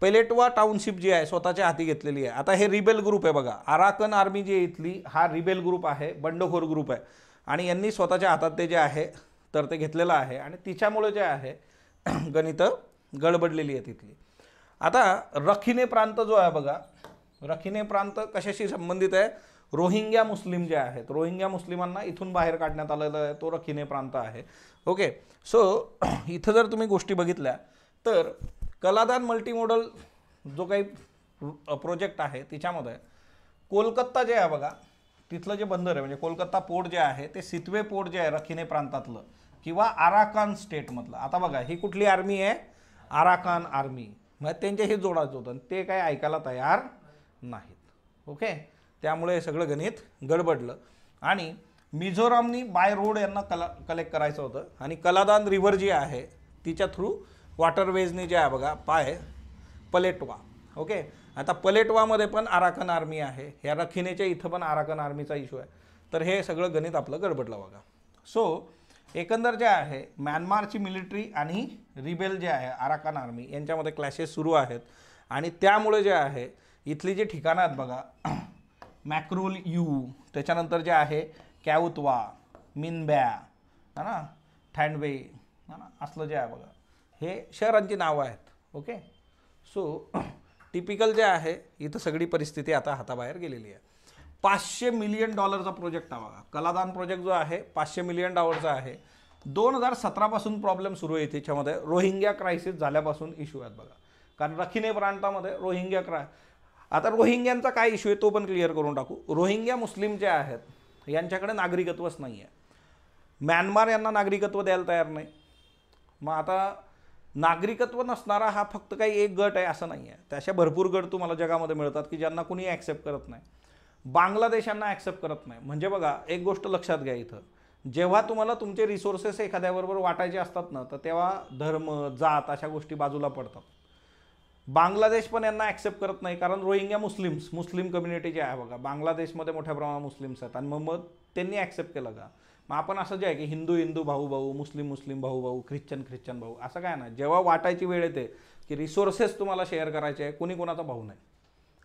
पेलेटवा टाउनशिप जी आहे स्वतःच्या हाती घेतलेली आहे आता हे रिबेल ग्रुप आहे बघा आराकन आर्मी जी इथली हा रिबेल ग्रुप आहे बंडखोर ग्रुप आहे आणि यांनी स्वतःच्या हातात ते जे आहे तर ते घेतलेलं आहे आणि तिच्यामुळे जे आहे गणितं गडबडलेली आहे तिथली आता रखिने प्रांत जो आहे बघा रखिने प्रांत कशाशी संबंधित आहे रोहिंग्या मुस्लिम जे आहेत रोहिंग्या मुस्लिमांना इथून बाहेर काढण्यात आलेला आहे तो रखिने प्रांत आहे ओके सो इथं जर तुम्ही गोष्टी बघितल्या तर कलादान मल्टीमोडल जो काही प्रोजेक्ट आहे तिच्यामध्ये कोलकाता जे आहे बघा तिथलं जे बंदर आहे म्हणजे कोलकाता पोर्ट जे आहे ते सितवे पोर्ट जे आहे रखिने प्रांतातलं किंवा आराकान स्टेटमधलं आता बघा ही कुठली आर्मी आहे आराकान आर्मी मग हे जोडायचं होतं ते काय ऐकायला तयार नाहीत ओके त्यामुळे सगळं गणित गडबडलं आणि मिझोरामनी बाय रोड यांना कला कलेक्ट करायचं होतं आणि कलादान रिव्हर जी आहे तिच्या थ्रू वॉटरवेजने जे आहे बघा पाय पलेटवा ओके आता पलेटवामध्ये पण आराकन आर्मी आहे ह्या रखिनेच्या इथं पण आराकन आर्मीचा इश्यू आहे तर हे सगळं गणित आपलं गडबडलं बघा सो एकंदर जे आहे म्यानमारची मिलिटरी आणि रिबेल जे आहे आराकान आर्मी यांच्यामध्ये क्लॅशेस सुरू आहेत आणि त्यामुळे जे आहे इथली जी ठिकाणं आहेत बघा मॅक्रोल यू त्याच्यानंतर जे आहे कॅउतवा मिनब्या है ना थँडवे है ना असलं जे आहे बघा हे शहरांची नावं आहेत ओके सो टिपिकल जे आहे इथं सगळी परिस्थिती आता हाताबाहेर गेलेली आहे पाचशे मिलियन डॉलरचा प्रोजेक्ट हा बघा कलादान प्रोजेक्ट जो आहे पाचशे मिलियन डॉलरचा आहे दोन हजार सतरापासून प्रॉब्लेम सुरू आहे त्याच्यामध्ये रोहिंग्या क्रायसिस झाल्यापासून इश्यू आहेत बघा कारण रखिने प्रांतामध्ये रोहिंग्या क्राय आता रोहिंग्यांचा काय इश्यू आहे तो पण क्लिअर करून टाकू रोहिंग्या मुस्लिम जे आहेत यांच्याकडे नागरिकत्वच नाही आहे म्यानमार यांना नागरिकत्व द्यायला तयार नाही मग आता नागरिकत्व नसणारा हा फक्त काही एक गट आहे असं नाही आहे त्याशा भरपूर गट तुम्हाला जगामध्ये मिळतात की ज्यांना कुणी ॲक्सेप्ट करत नाही बांगलादेशांना ॲक्सेप्ट करत नाही म्हणजे बघा एक गोष्ट लक्षात घ्या इथं जेव्हा तुम्हाला तुमचे रिसोर्सेस एखाद्याबरोबर वाटायचे असतात ना तर तेव्हा धर्म जात अशा गोष्टी बाजूला पडतात बांगलादेश पण यांना ॲक्सेप्ट करत नाही कारण रोहिंग्या मुस्लिम्स मुस्लिम कम्युनिटी जे आहे बघा बांगलादेशमध्ये मोठ्या प्रमाणात मुस्लिम्स आहेत आणि मग मग त्यांनी ॲक्सेप्ट केलं का मग आपण असं जे आहे की हिंदू हिंदू भाऊ भाऊ मुस्लिम मुस्लिम भाऊ भाऊ ख्रिश्चन ख्रिश्चन भाऊ असं काय ना जेव्हा वाटायची वेळ येते की रिसोर्सेस तुम्हाला शेअर करायचे आहे कोणी कोणाचा भाऊ नाही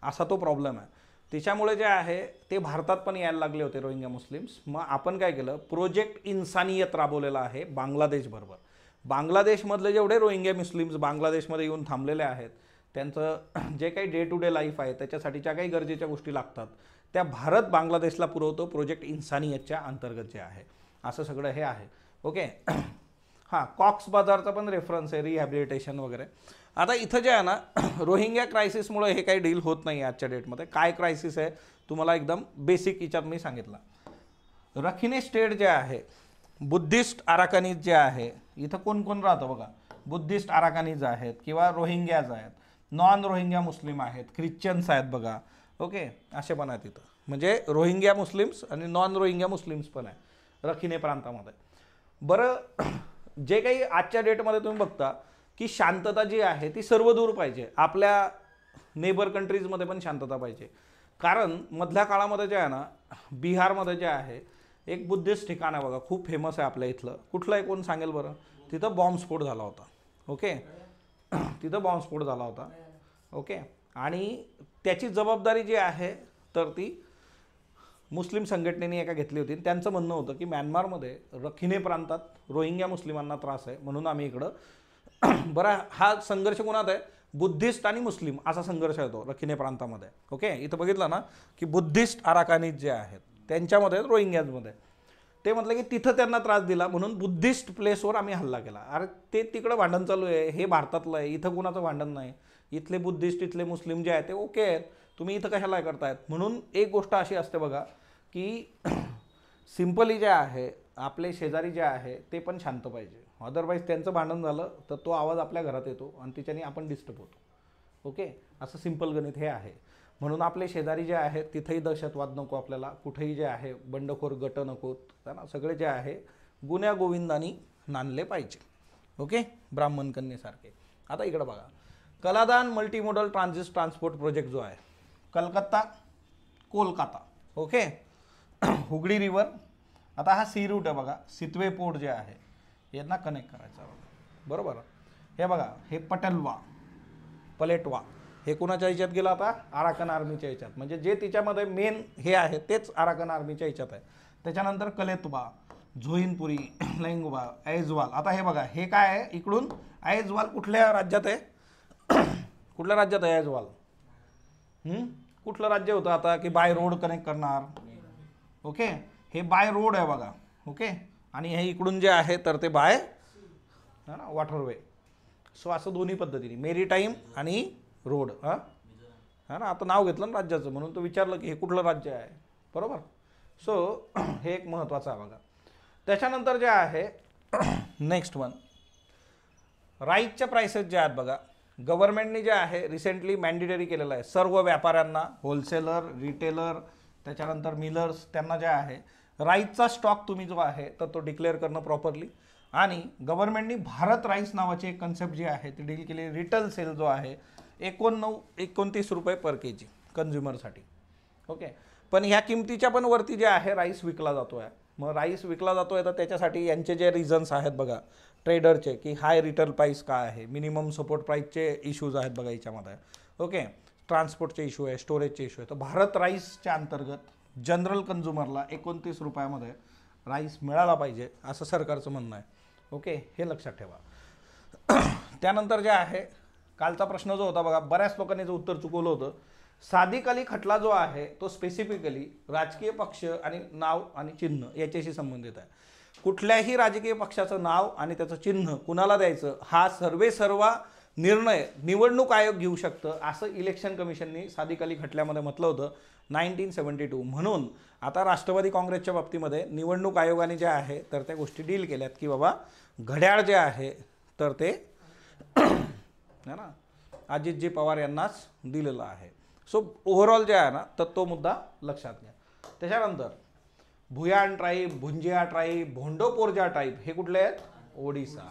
असा तो प्रॉब्लेम आहे त्याच्यामुळे जे आहे ते भारतात पण यायला लागले होते रोहिंग्या मुस्लिम्स मग आपण काय केलं प्रोजेक्ट इन्सानियत राबवलेला आहे बांगलादेशबरोबर बांगलादेशमधले जेवढे रोहिंग्या मुस्लिम्स बांगलादेशमध्ये येऊन थांबलेले आहेत त्यांचं जे काही डे टू डे लाईफ आहे त्याच्यासाठी ज्या काही गरजेच्या गोष्टी लागतात त्या भारत बांगलादेशला पुरवतो प्रोजेक्ट इन्सानियतच्या अंतर्गत जे आहे असं सगळं हे आहे ओके हां कॉक्स बाजारचा पण रेफरन्स आहे रिहॅबिलिटेशन वगैरे आता इथं जे आहे ना रोहिंग्या क्रायसिसमुळे हे काही डील होत नाही आजच्या डेटमध्ये काय क्रायसिस आहे तुम्हाला एकदम बेसिक याच्यात मी सांगितलं रखिने स्टेट जे आहे बुद्धिस्ट आराकानीज जे आहे इथं कोण कोण राहतं बघा बुद्धिस्ट आराकानीज आहेत किंवा रोहिंग्याज आहेत नॉन रोहिंग्या मुस्लिम आहेत ख्रिश्चन्स आहेत बघा ओके असे पण आहे तिथं म्हणजे रोहिंग्या मुस्लिम्स आणि नॉन रोहिंग्या मुस्लिम्स पण आहे रखिने प्रांतामध्ये बरं जे काही आजच्या डेटमध्ये तुम्ही बघता की शांतता जी आहे ती सर्वदूर पाहिजे आपल्या नेबर कंट्रीजमध्ये पण शांतता पाहिजे कारण मधल्या काळामध्ये जे आहे ना बिहारमध्ये जे आहे एक बुद्धिस्ट ठिकाण आहे बघा खूप फेमस आहे आपल्या इथलं कुठलंही कोण सांगेल बरं तिथं बॉम्बस्फोट झाला होता ओके तिथं बॉम्बस्फोट झाला होता ओके आणि त्याची जबाबदारी जी आहे तर ती मुस्लिम संघटनेने एका घेतली होती त्यांचं म्हणणं होतं की म्यानमारमध्ये रखिने प्रांतात रोहिंग्या मुस्लिमांना त्रास आहे म्हणून आम्ही इकडं बरा हा संघर्ष कोणात आहे बुद्धिस्ट आणि मुस्लिम असा संघर्ष येतो रखिने प्रांतामध्ये ओके इथं बघितलं ना की बुद्धिस्ट आराकानीज जे आहेत त्यांच्यामध्ये रोहिंग्याजमध्ये ते म्हटलं की तिथं त्यांना त्रास दिला म्हणून बुद्धिस्ट प्लेसवर आम्ही हल्ला केला अरे ते तिकडं भांडण चालू आहे हे भारतातलं आहे इथं कोणाचं भांडण नाही इथले बुद्धिस्ट इथले मुस्लिम जे आहेत ते ओके आहेत तुम्ही इथं कशाला करतायत म्हणून एक गोष्ट अशी असते बघा की सिम्पली जे आहे आपले शेजारी जे आहे ते पण शांत पाहिजे अदरवाईज त्यांचं भांडण झालं तर तो आवाज आपल्या घरात येतो आणि तिच्याने आपण डिस्टर्ब होतो ओके असं सिम्पल गणित हे आहे म्हणून आपले शेजारी जे आहेत तिथेही दहशतवाद नको आपल्याला कुठेही जे आहे बंडखोर गट नकोत ना सगळे जे आहे गुन्ह्या गोविंदानी नांदले पाहिजे ओके ब्राह्मण कन्येसारखे आता इकडं बघा Kaladan multimodal transit transport project जो आहे कलकत्ता कोलकाता ओके हुगडी रिवर आता हा सी रूट आहे बघा सितवे पोर्ट जे आहे यांना कनेक्ट करायचा बघा बरोबर हे बघा हे पटलवा पलेटवा हे कुणाच्या ह्याच्यात गेलं आता आराकन आर्मीच्या ह्याच्यात म्हणजे जे तिच्यामध्ये मेन हे आहे तेच आराकन आर्मीच्या ह्याच्यात आहे त्याच्यानंतर कलेतवा झोईनपुरी लैंगवा ऐजवाल आता हे बघा हे काय आहे इकडून ऐजवाल कुठल्या राज्यात आहे कुठल्या राज्यात आहे ॲजवाल कुठलं राज्य होतं आता की बाय रोड कनेक्ट करणार ओके हे बाय रोड आहे बघा ओके आणि हे इकडून जे आहे तर ते बाय हां ना वॉटरवे सो असं दोन्ही पद्धतीने मेरी टाईम आणि रोड हां ना आता नाव घेतलं ना राज्याचं म्हणून तो विचारलं की हे कुठलं राज्य आहे बरोबर सो हे एक महत्त्वाचं आहे बघा त्याच्यानंतर जे आहे नेक्स्ट वन राईजच्या प्राइसेस ज्या आहेत बघा गव्हर्नमेंटने जे आहे रिसेंटली मॅन्डेटरी केलेलं आहे सर्व व्यापाऱ्यांना होलसेलर रिटेलर त्याच्यानंतर मिलर्स त्यांना जे आहे राईसचा स्टॉक तुम्ही जो आहे तर तो डिक्लेअर करणं प्रॉपरली आणि गव्हर्नमेंटनी भारत राईस नावाची एक कन्सेप्ट जी आहे ती डील केली रिटेल सेल जो आहे एकोणनऊ एकोणतीस रुपये पर के जी कन्झ्युमरसाठी ओके पण ह्या किमतीच्या पण वरती जे आहे राईस विकला जातो आहे मग राईस विकला जातो आहे तर त्याच्यासाठी यांचे जे रिझन्स आहेत बघा ट्रेडरचे की हाय रिटेल प्राईस काय आहे मिनिमम सपोर्ट प्राईसचे इश्यूज आहेत बघा याच्यामध्ये ओके ट्रान्सपोर्टचे इश्यू आहे स्टोरेजचे इश्यू आहे तर भारत राईसच्या अंतर्गत जनरल कन्झ्युमरला एकोणतीस रुपयामध्ये राईस मिळाला पाहिजे असं सरकारचं म्हणणं आहे ओके हे लक्षात ठेवा त्यानंतर जे आहे कालचा प्रश्न जो होता बघा बऱ्याच लोकांनी जे उत्तर चुकवलं होतं सादिक अली खटला जो आहे तो स्पेसिफिकली राजकीय पक्ष आणि नाव आणि चिन्ह याच्याशी संबंधित आहे कुठल्याही राजकीय पक्षाचं नाव आणि त्याचं चिन्ह कुणाला द्यायचं हा सर्वे सर्वा निर्णय निवडणूक आयोग घेऊ शकतं असं इलेक्शन कमिशननी सादिक अली खटल्यामध्ये म्हटलं होतं नाईन्टीन सेवन्टी टू म्हणून आता राष्ट्रवादी काँग्रेसच्या बाबतीमध्ये निवडणूक आयोगाने जे आहे तर त्या गोष्टी डील केल्यात की बाबा घड्याळ जे आहे तर ते ना अजितजी पवार यांनाच दिलेलं आहे सो ओव्हरऑल जे आहे ना तर तो मुद्दा लक्षात घ्या त्याच्यानंतर Bhuyan tribe Bhunjia tribe Bondo Paroja tribe हे कुठले आहेत ओडिसा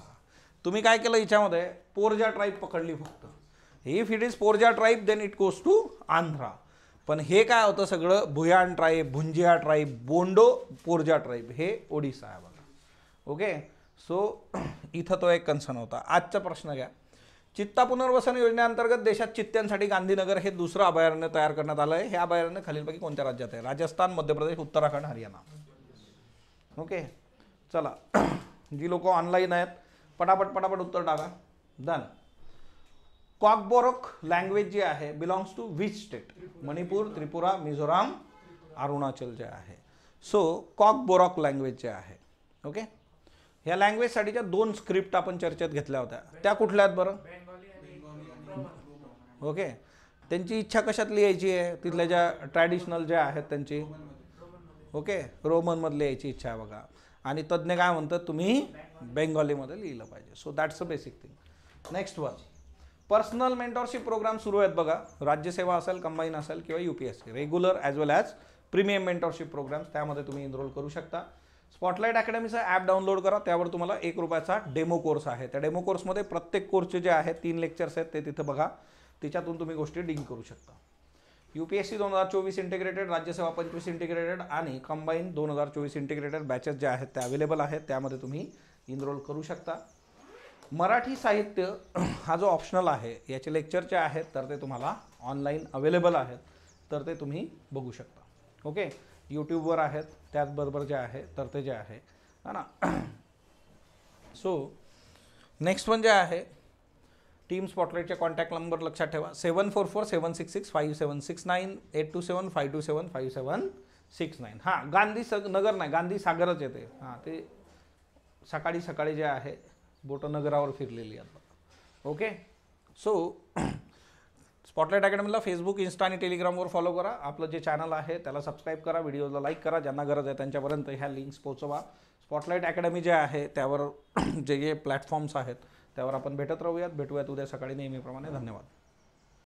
तुम्ही काय केलं याच्यामध्ये पोरजा ट्राईब पकडली फक्त if it is Paroja tribe then it goes to Andhra पण हे काय होतं सगळं Bhuyan tribe Bhunjia tribe Bondo Paroja tribe हे ओडिसा आहे बघा ओके सो इथं तो एक कन्सर्न होता आजचा प्रश्न घ्या चित्ता पुनर्वसन योजनेअंतर्गत देशात चित्त्यांसाठी गांधीनगर हे दुसरं अभयारण्य तयार करण्यात आलं आहे हे अभयारण्य खालीलपैकी कोणत्या राज्यात आहे राजस्थान मध्य प्रदेश उत्तराखंड हरियाणा ओके चला जी लोक ऑनलाईन आहेत पटापट पटापट उत्तर टाका डन कॉकबोरोक लँग्वेज जी आहे belongs to which state Manipur Tripura Mizoram Arunachal जे आहे सो कॉकबोरॉक लँग्वेज जे आहे ओके ह्या लँग्वेजसाठीच्या दोन स्क्रिप्ट आपण चर्चेत घेतल्या होत्या त्या कुठल्या आहेत बरं ओके त्यांची इच्छा कशात लिहायची आहे तिथल्या ज्या ट्रॅडिशनल ज्या आहेत त्यांची ओके रोमनमध्ये लिहायची इच्छा आहे बघा आणि तज्ज्ञ काय म्हणतात तुम्ही बेंगॉलीमध्ये लिहिलं पाहिजे so that's a basic thing next one personal mentorship program सुरू आहेत बघा राज्यसेवा असेल कंबाईन असेल किंवा U P S C regular as well as premium mentorship programs त्यामध्ये तुम्ही इनरोल करू शकता स्पॉटलाईट अकॅडमीचं ॲप डाउनलोड करा त्यावर तुम्हाला एक रुपयाचा डेमो कोर्स आहे त्या डेमो कोर्समध्ये प्रत्येक कोर्सचे जे आहेत तीन लेक्चर्स आहेत ते तिथं बघा तिच्यातून तुम्ही गोष्टी डिंक करू शकता यू पी एस सी दोन हजार चोवीस इंटिग्रेटेड राज्यसेवा पंचवीस इंटिग्रेटेड आणि कंबाईन दोन हजार चोवीस इंटिग्रेटेड बॅचेस जे आहेत त्या अवेलेबल आहेत त्यामध्ये तुम्ही इनरोल करू शकता मराठी साहित्य हा जो ऑप्शनल आहे याचे लेक्चर जे आहेत तर ते तुम्हाला ऑनलाईन अवेलेबल आहेत तर ते तुम्ही बघू शकता ओके यूट्यूबवर आहेत त्याचबरोबर जे आहे तर ते जे आहे ना सो नेक्स्ट वन जे आहे टीम स्पॉटलाईटच्या कॉन्टॅक्ट नंबर लक्षात ठेवा seven four four seven six six five seven six nine eight two seven five two seven five seven six nine हां गांधी सग नगर नाही गांधी सागरच येते हां ते सकाळी सकाळी जे आहे बोट नगरावर फिरलेली आता ओके सो स्पॉटलाईट अकॅडमीला फेसबुक इंस्टा आणि टेलिग्रामवर फॉलो करा आपलं जे चॅनल आहे त्याला सबस्क्राईब करा व्हिडिओला लाईक करा ज्यांना गरज आहे त्यांच्यापर्यंत ह्या लिंक्स पोचवा स्पॉटलाईट अकॅडमी जे आहे त्यावर जे जे प्लॅटफॉर्म्स आहेत त्यावर आपण भेटत राहूयात भेटूयात उद्या सकाळी नेहमीप्रमाणे धन्यवाद